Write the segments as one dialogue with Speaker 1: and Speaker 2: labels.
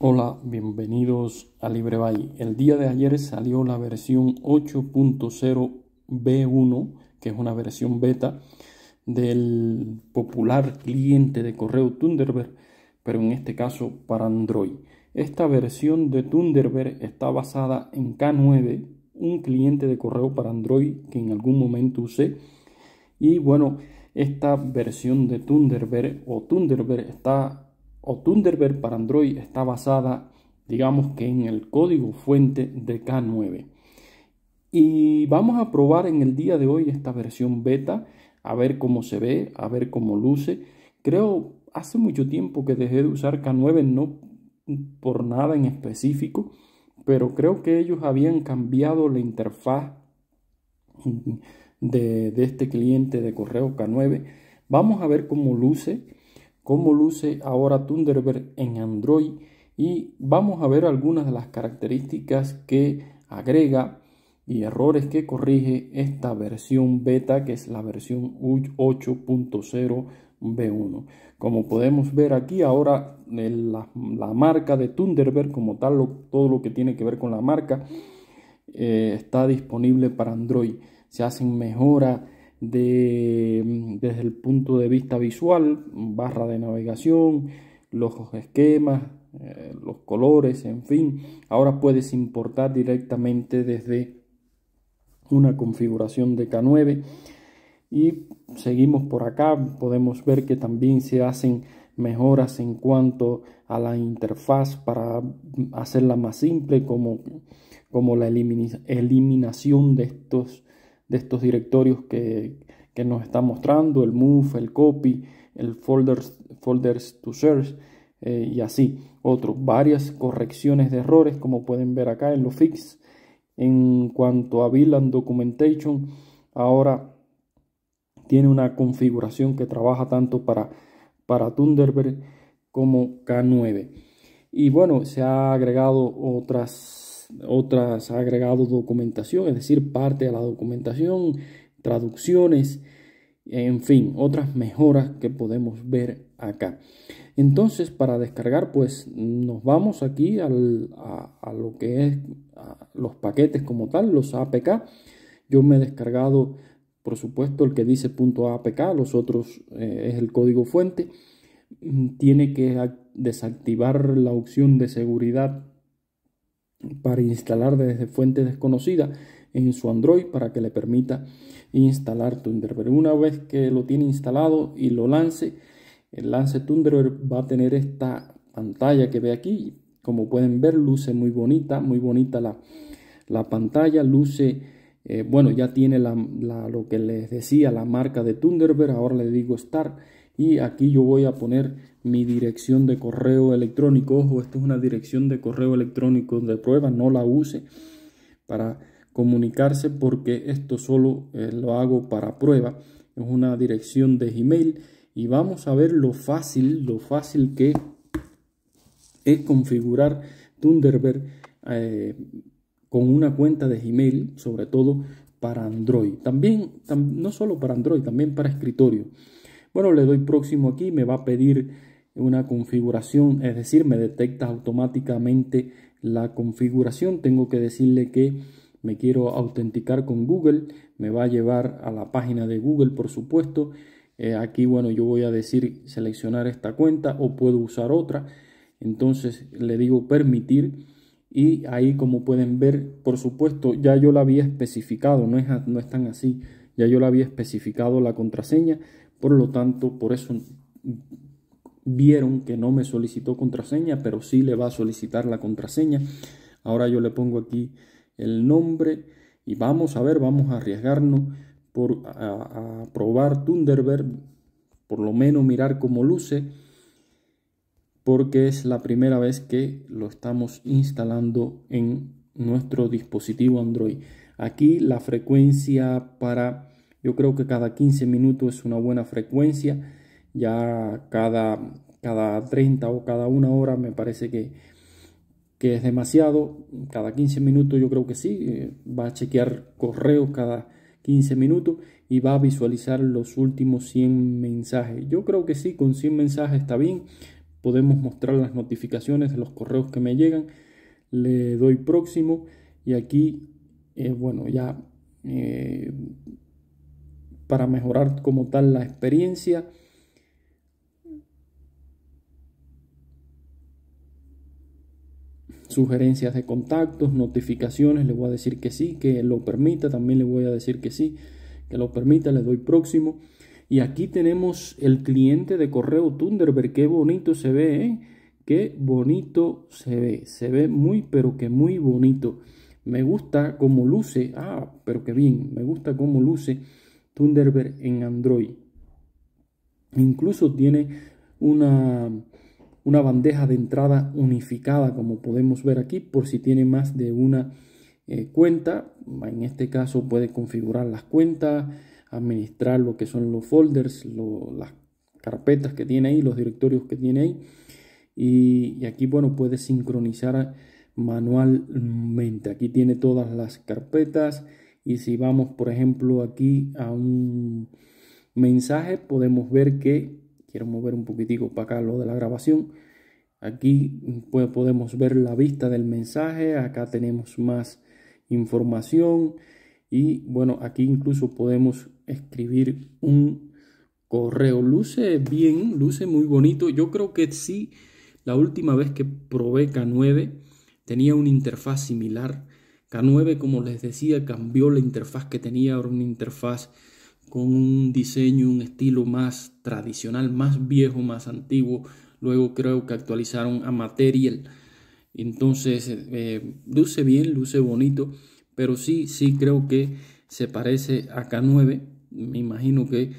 Speaker 1: Hola, bienvenidos a LibreBay. El día de ayer salió la versión 8.0 B1, que es una versión beta del popular cliente de correo Thunderbird, pero en este caso para Android. Esta versión de Thunderbird está basada en K9, un cliente de correo para Android que en algún momento usé. Y bueno, esta versión de Thunderbird o Thunderbird está o Thunderbird para Android está basada, digamos que en el código fuente de K9. Y vamos a probar en el día de hoy esta versión beta, a ver cómo se ve, a ver cómo luce. Creo hace mucho tiempo que dejé de usar K9, no por nada en específico, pero creo que ellos habían cambiado la interfaz de, de este cliente de correo K9. Vamos a ver cómo luce cómo luce ahora Thunderbird en Android y vamos a ver algunas de las características que agrega y errores que corrige esta versión beta que es la versión 8.0 B1. Como podemos ver aquí ahora eh, la, marca de Thunderbird como tal, todo lo que tiene que ver con la marca eh, está disponible para Android. Se hacen mejoras de, mm, desde el punto de vista visual, barra de navegación, los esquemas, eh, los colores, en fin. Ahora puedes importar directamente desde una configuración de K9 y seguimos por acá podemos ver que también se hacen mejoras en cuanto a la interfaz para hacerla más simple como, como la eliminación de estos de estos directorios que, nos está mostrando, el move, el copy, el folders, folders to search eh, y así. Otro, varias correcciones de errores como pueden ver acá en los fix. En cuanto a VLAN Documentation, ahora tiene una configuración que trabaja tanto para, para Thunderbird como K9. Y bueno, se ha agregado otras otras ha agregado documentación, es decir, parte de la documentación, traducciones, en fin, otras mejoras que podemos ver acá. Entonces, para descargar, pues nos vamos aquí a, lo que es los paquetes como tal, los APK. Yo me he descargado, por supuesto, el que dice .apk, los otros eh, es el código fuente. Tiene que desactivar la opción de seguridad para instalar desde fuente desconocida en su Android para que le permita instalar Thunderbird. Una vez que lo tiene instalado y lo lance, el lance Thunderbird va a tener esta pantalla que ve aquí. Como pueden ver, luce muy bonita, muy bonita la, la pantalla, luce, eh, bueno, ya tiene la, la, lo que les decía, la marca de Thunderbird, ahora le digo Start y aquí yo voy a poner mi dirección de correo electrónico. Ojo, esto es una dirección de correo electrónico de prueba, no la use para comunicarse porque esto solo eh, lo hago para prueba. Es una dirección de Gmail y vamos a ver lo fácil, lo fácil que es configurar Thunderbird eh, con una cuenta de Gmail, sobre todo para Android. También, no solo para Android, también para escritorio. Bueno, le doy próximo aquí, me va a pedir una configuración, es decir, me detecta automáticamente la configuración. Tengo que decirle que me quiero autenticar con Google, me va a llevar a la página de Google, por supuesto. Eh, aquí, bueno, yo voy a decir seleccionar esta cuenta o puedo usar otra. Entonces le digo permitir y ahí como pueden ver, por supuesto, ya yo la había especificado, no es, no es tan así, ya yo la había especificado la contraseña, por lo tanto, por eso vieron que no me solicitó contraseña, pero sí le va a solicitar la contraseña. Ahora yo le pongo aquí el nombre y vamos a ver, vamos a arriesgarnos por a, a probar Thunderbird, por lo menos mirar cómo luce, porque es la primera vez que lo estamos instalando en nuestro dispositivo Android. Aquí la frecuencia para yo creo que cada 15 minutos es una buena frecuencia. Ya cada, cada 30 o cada una hora me parece que, es demasiado. Cada 15 minutos yo creo que sí. Eh, va a chequear correos cada 15 minutos y va a visualizar los últimos 100 mensajes. Yo creo que sí, con 100 mensajes está bien. Podemos mostrar las notificaciones de los correos que me llegan. Le doy próximo y aquí, eh, bueno, ya eh, para mejorar como tal la experiencia. Sugerencias de contactos, notificaciones, le voy a decir que sí, que lo permita, también le voy a decir que sí, que lo permita, le doy próximo. Y aquí tenemos el cliente de correo Thunderbird, qué bonito se ve, ¿eh? qué bonito se ve, se ve muy pero que muy bonito. Me gusta cómo luce, ah, pero qué bien, me gusta cómo luce Thunderbird en Android. Incluso tiene una, una bandeja de entrada unificada, como podemos ver aquí, por si tiene más de una eh, cuenta. En este caso puede configurar las cuentas, administrar lo que son los folders, las carpetas que tiene ahí, los directorios que tiene ahí. y aquí, bueno, puede sincronizar manualmente. Aquí tiene todas las carpetas, y si vamos, por ejemplo, aquí a un mensaje, podemos ver que, quiero mover un poquitico para acá lo de la grabación, aquí pues, podemos ver la vista del mensaje, acá tenemos más información y bueno, aquí incluso podemos escribir un correo. Luce bien, luce muy bonito. Yo creo que sí, la última vez que probé K9 tenía una interfaz similar K9, como les decía, cambió la interfaz que tenía, ahora una interfaz con un diseño, un estilo más tradicional, más viejo, más antiguo. Luego creo que actualizaron a Material. Entonces, eh, luce bien, luce bonito, pero sí, sí creo que se parece a K9. Me imagino que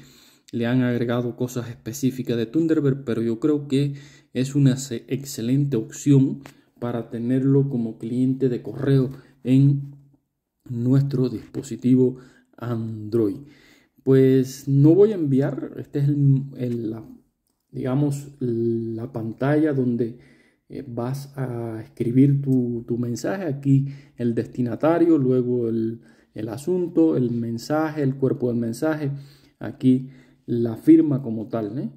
Speaker 1: le han agregado cosas específicas de Thunderbird, pero yo creo que es una excelente opción para tenerlo como cliente de correo en nuestro dispositivo Android. Pues no voy a enviar, Este es el, la, digamos, la pantalla donde eh, vas a escribir tu, tu, mensaje. Aquí el destinatario, luego el, el, asunto, el mensaje, el cuerpo del mensaje. Aquí la firma como tal. ¿eh?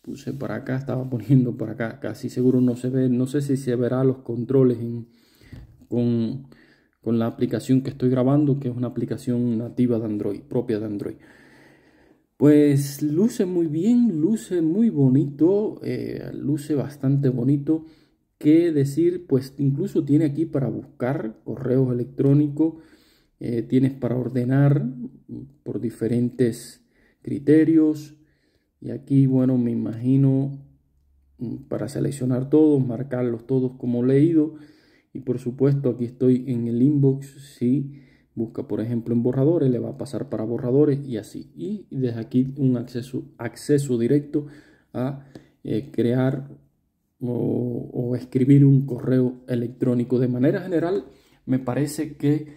Speaker 1: Puse para acá, estaba poniendo para acá. Casi seguro no se ve. No sé si se verá los controles en, con con la aplicación que estoy grabando, que es una aplicación nativa de Android, propia de Android. Pues luce muy bien, luce muy bonito, eh, luce bastante bonito. Que decir? Pues incluso tiene aquí para buscar correos electrónicos, eh, tienes para ordenar por diferentes criterios. Y aquí, bueno, me imagino mm, para seleccionar todos, marcarlos todos como leído. Y por supuesto, aquí estoy en el inbox. Si busca, por ejemplo, en borradores, le va a pasar para borradores y así. Y desde aquí un acceso, acceso directo a eh, crear o, o, escribir un correo electrónico. De manera general, me parece que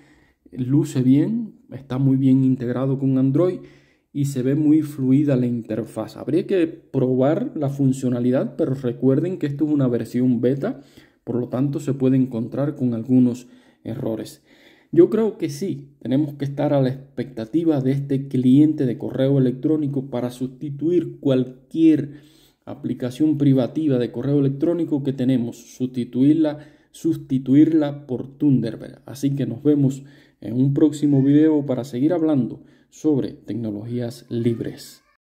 Speaker 1: luce bien, está muy bien integrado con Android y se ve muy fluida la interfaz. Habría que probar la funcionalidad, pero recuerden que esto es una versión beta. Por lo tanto, se puede encontrar con algunos errores. Yo creo que sí, tenemos que estar a la expectativa de este cliente de correo electrónico para sustituir cualquier aplicación privativa de correo electrónico que tenemos, sustituirla, sustituirla por Thunderbird. Así que nos vemos en un próximo video para seguir hablando sobre tecnologías libres.